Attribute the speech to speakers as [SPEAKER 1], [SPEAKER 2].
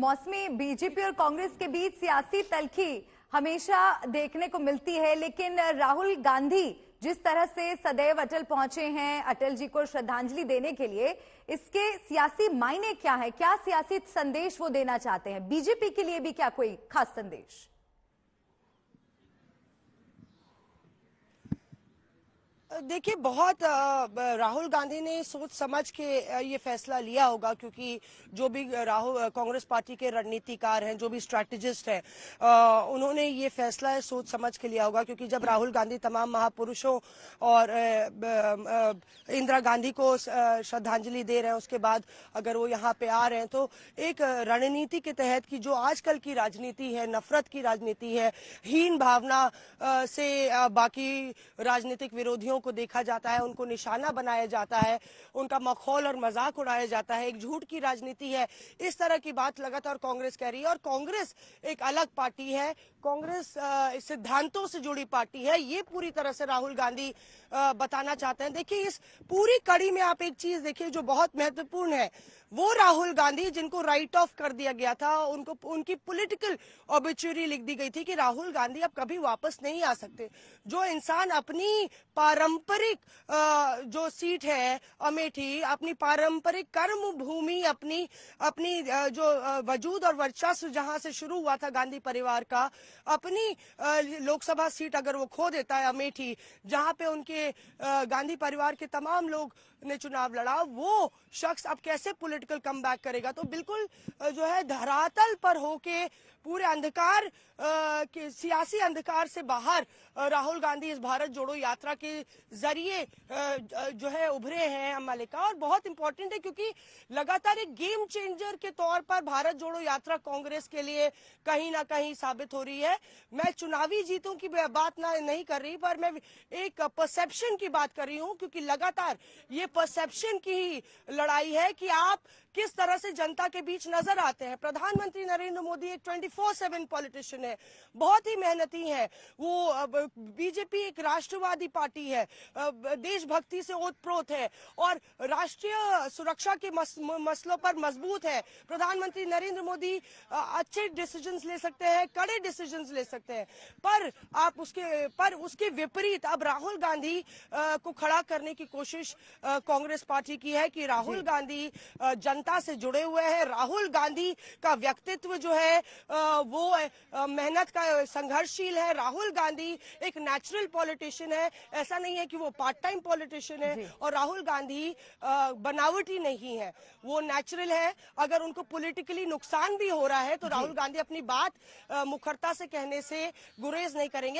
[SPEAKER 1] मौसमी बीजेपी और कांग्रेस के बीच सियासी तलखी हमेशा देखने को मिलती है लेकिन राहुल गांधी जिस तरह से सदैव अटल पहुंचे हैं अटल जी को श्रद्धांजलि देने के लिए इसके सियासी मायने क्या है क्या सियासी संदेश वो देना चाहते हैं बीजेपी के लिए भी क्या कोई खास संदेश
[SPEAKER 2] देखिए बहुत राहुल गांधी ने सोच समझ के ये फैसला लिया होगा क्योंकि जो भी राहुल कांग्रेस पार्टी के रणनीतिकार हैं जो भी स्ट्रेटेजिस्ट हैं उन्होंने ये फैसला सोच समझ के लिया होगा क्योंकि जब राहुल गांधी तमाम महापुरुषों और इंदिरा गांधी को श्रद्धांजलि दे रहे हैं उसके बाद अगर वो यहाँ पे आ रहे हैं तो एक रणनीति के तहत की जो आजकल की राजनीति है नफरत की राजनीति है हीन भावना से बाकी राजनीतिक विरोधियों लोगों को देखा जाता है उनको निशाना बनाया जाता है उनका मखौल और मजाक उड़ाया जाता है एक झूठ की राजनीति है इस तरह की बात लगातार कांग्रेस कह रही है और कांग्रेस एक अलग पार्टी है कांग्रेस सिद्धांतों से जुड़ी पार्टी है ये पूरी तरह से राहुल गांधी बताना चाहते हैं देखिए इस पूरी कड़ी में आप एक चीज देखिए जो बहुत महत्वपूर्ण है वो राहुल गांधी जिनको राइट ऑफ कर दिया गया था उनको उनकी पॉलिटिकल ऑबिचुरी लिख दी गई थी कि राहुल गांधी अब कभी वापस नहीं आ सकते जो इंसान अपनी पारंपरिक जो सीट है अमेठी अपनी पारंपरिक कर्म भूमि अपनी अपनी जो वजूद और वर्चस्व जहां से शुरू हुआ था गांधी परिवार का अपनी लोकसभा सीट अगर वो खो देता है अमेठी जहां पे उनके गांधी परिवार के तमाम लोग ने चुनाव लड़ा वो शख्स अब कैसे पुलिस पॉलिटिकल कम करेगा तो बिल्कुल जो है धरातल पर होके पूरे अंधकार के सियासी अंधकार से बाहर राहुल गांधी इस भारत जोड़ो यात्रा के जरिए जो है उभरे हैं मलिका और बहुत इंपॉर्टेंट है क्योंकि लगातार एक गेम चेंजर के तौर पर भारत जोड़ो यात्रा कांग्रेस के लिए कहीं ना कहीं साबित हो रही है मैं चुनावी जीतों की बात ना नहीं कर रही पर मैं एक परसेप्शन की बात कर रही हूँ क्योंकि लगातार ये परसेप्शन की ही लड़ाई है कि आप किस तरह से जनता के बीच नजर आते हैं प्रधानमंत्री नरेंद्र मोदी एक 24/7 पॉलिटिशियन है बहुत ही मेहनती है वो बीजेपी एक राष्ट्रवादी पार्टी है देशभक्ति से ओतप्रोत है और राष्ट्रीय सुरक्षा के मस, मसलों पर मजबूत है प्रधानमंत्री नरेंद्र मोदी अच्छे डिसीजन ले सकते हैं कड़े डिसीजन ले सकते हैं पर आप उसके पर उसके विपरीत अब राहुल गांधी को खड़ा करने की कोशिश कांग्रेस पार्टी की है कि राहुल गांधी जनता से जुड़े हुए हैं राहुल गांधी का व्यक्तित्व जो है वो मेहनत का संघर्षशील है राहुल गांधी एक नेचुरल पॉलिटिशियन है ऐसा नहीं है कि वो पार्ट टाइम पॉलिटिशियन है और राहुल गांधी बनावटी नहीं है वो नेचुरल है अगर उनको पॉलिटिकली नुकसान भी हो रहा है तो राहुल गांधी अपनी बात मुखरता से कहने से गुरेज नहीं करेंगे